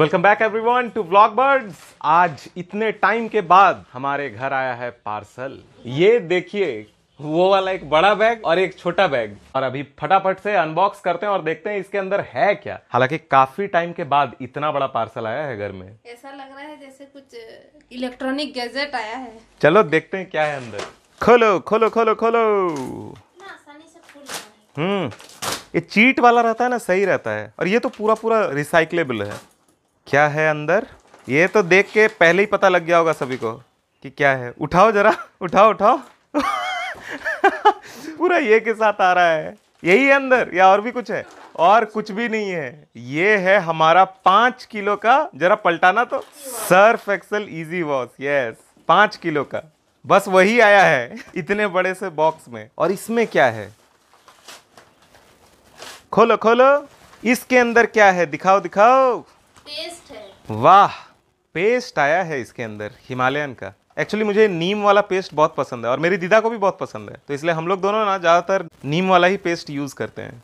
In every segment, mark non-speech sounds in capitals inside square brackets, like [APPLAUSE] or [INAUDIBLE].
Welcome back everyone to vlog birds आज इतने time के बाद हमारे घर आया है पार्सल ये देखिए वो वाला एक बड़ा बैग और एक छोटा बैग और अभी फटाफट से अनबॉक्स करते हैं और देखते हैं इसके अंदर है क्या हालांकि काफी टाइम के बाद इतना बड़ा पार्सल आया है घर में ऐसा लग रहा है जैसे कुछ इलेक्ट्रॉनिक uh, गैजेट आया है चलो देखते हैं क्या है अंदर खोलो खोलो खोलो खोलो हम्म ये चीट वाला रहता है ना सही रहता है और ये तो पूरा पूरा रिसाइकलेबल है क्या है अंदर ये तो देख के पहले ही पता लग गया होगा सभी को कि क्या है उठाओ जरा उठाओ उठाओ [LAUGHS] पूरा ये के साथ आ रहा है यही है अंदर या और भी कुछ है और कुछ भी नहीं है ये है हमारा पांच किलो का जरा पलटाना तो Surf Excel easy wash yes पांच किलो का बस वही आया है इतने बड़े से बॉक्स में और इसमें क्या है खोलो खोलो इसके अंदर क्या है दिखाओ दिखाओ पेस्ट है वाह पेस्ट आया है इसके अंदर हिमालयन का एक्चुअली मुझे नीम वाला पेस्ट बहुत पसंद है और मेरी दीदा को भी बहुत पसंद है तो इसलिए हम लोग दोनों ना ज़्यादातर नीम वाला ही पेस्ट यूज़ करते हैं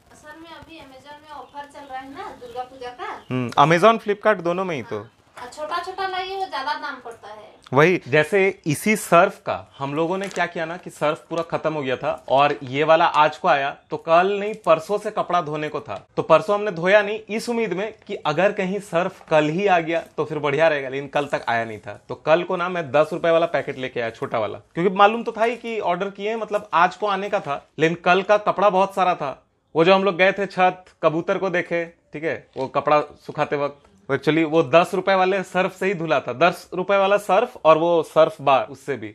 अमेजोन फ्लिपकार्ट हम्म, दोनों में ही तो हाँ, हाँ, छोटा छोटा लाइए है ज्यादा दाम पड़ता वही जैसे इसी सर्फ का हम लोगों ने क्या किया ना कि सर्फ पूरा खत्म हो गया था और ये वाला आज को आया तो कल नहीं परसों से कपड़ा धोने को था तो परसों हमने धोया नहीं इस उम्मीद में कि अगर कहीं सर्फ कल ही आ गया तो फिर बढ़िया रहेगा लेकिन कल तक आया नहीं था तो कल को ना मैं दस रुपए वाला पैकेट लेके आया छोटा वाला क्योंकि मालूम तो था ही कि ऑर्डर किए मतलब आज को आने का था लेकिन कल का कपड़ा बहुत सारा था वो जो हम लोग गए थे छत कबूतर को देखे ठीक है वो कपड़ा सुखाते वक्त एक्चुअली वो दस रुपए वाले सर्फ से ही धुला था दस रुपए वाला सर्फ और वो सर्फ बार उससे भी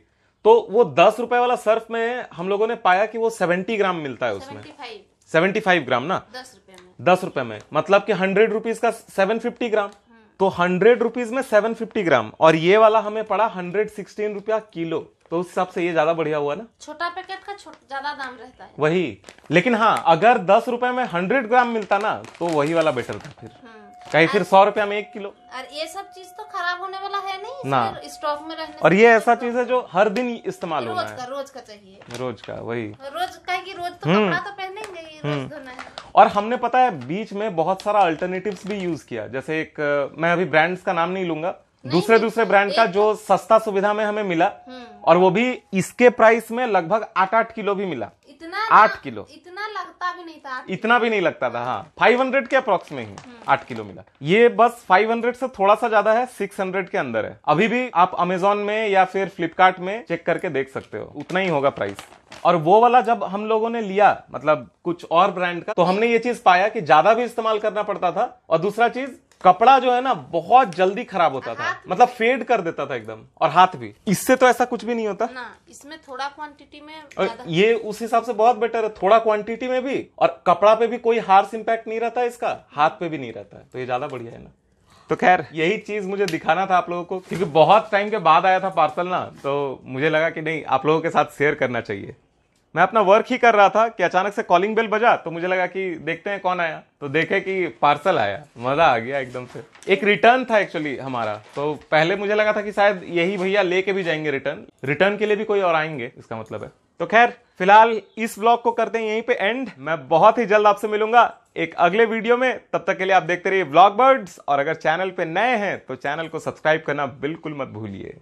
तो वो दस रुपए वाला सर्फ में हम लोगों ने पाया कि वो सेवेंटी ग्राम मिलता है उसमें सेवेंटी फाइव ग्राम ना दस रुपए में मतलब कि हंड्रेड रुपीज का सेवन फिफ्टी ग्राम तो हंड्रेड रुपीज में सेवन फिफ्टी ग्राम और ये वाला हमें पड़ा हंड्रेड सिक्सटीन रुपया किलो तो उस हिसाब से ये ज्यादा बढ़िया हुआ ना छोटा पैकेट का ज्यादा दाम रहता है वही लेकिन हाँ अगर दस रुपए में हंड्रेड ग्राम मिलता ना तो वही वाला बेटर था फिर कहीं फिर सौ रुपया में एक किलो और ये सब चीज तो खराब होने वाला है नहीं ना स्टॉक में रहने और ये ऐसा तो चीज है जो हर दिन इस्तेमाल होना है रोज का चाहिए रोज का वही रोज कहेगी रोज तो हम्म। कपड़ा तो पहनेंगे रोज हम्म। धोना है और हमने पता है बीच में बहुत सारा अल्टरनेटिव्स भी यूज किया जैसे एक मैं अभी ब्रांड्स का नाम नहीं लूंगा दूसरे दूसरे ब्रांड का जो तो- सस्ता सुविधा में हमें मिला हम्म। और वो भी इसके प्राइस में लगभग आठ आठ किलो भी मिला आठ किलो इतना लगता भी नहीं था इतना भी नहीं लगता था हाँ फाइव हंड्रेड के अप्रोक्स में ही आठ किलो मिला ये बस फाइव हंड्रेड से थोड़ा सा ज्यादा है सिक्स हंड्रेड के अंदर है अभी भी आप अमेजोन में या फिर फ्लिपकार्ट में चेक करके देख सकते हो उतना ही होगा प्राइस और वो वाला जब हम लोगों ने लिया मतलब कुछ और ब्रांड का तो हमने ये चीज पाया कि ज्यादा भी इस्तेमाल करना पड़ता था और दूसरा चीज कपड़ा जो है ना बहुत जल्दी खराब होता था मतलब फेड कर देता था एकदम और हाथ भी इससे तो ऐसा कुछ भी नहीं होता ना इसमें थोड़ा क्वांटिटी में ये उस हिसाब से बहुत बेटर है थोड़ा क्वांटिटी में भी और कपड़ा पे भी कोई हार्स इम्पैक्ट नहीं रहता इसका हाथ पे भी नहीं रहता है तो ये ज्यादा बढ़िया है ना तो खैर यही चीज मुझे दिखाना था आप लोगों को क्योंकि बहुत टाइम के बाद आया था पार्सल ना तो मुझे लगा कि नहीं आप लोगों के साथ शेयर करना चाहिए मैं अपना वर्क ही कर रहा था कि अचानक से कॉलिंग बेल बजा तो मुझे लगा कि देखते हैं कौन आया तो देखे कि पार्सल आया मज़ा आ गया एकदम से एक रिटर्न था एक्चुअली हमारा तो पहले मुझे लगा था कि शायद यही भैया लेके भी जाएंगे रिटर्न रिटर्न के लिए भी कोई और आएंगे इसका मतलब है तो खैर फिलहाल इस ब्लॉग को करते हैं यहीं पे एंड मैं बहुत ही जल्द आपसे मिलूंगा एक अगले वीडियो में तब तक के लिए आप देखते रहिए ब्लॉग बर्ड्स और अगर चैनल पे नए हैं तो चैनल को सब्सक्राइब करना बिल्कुल मत भूलिए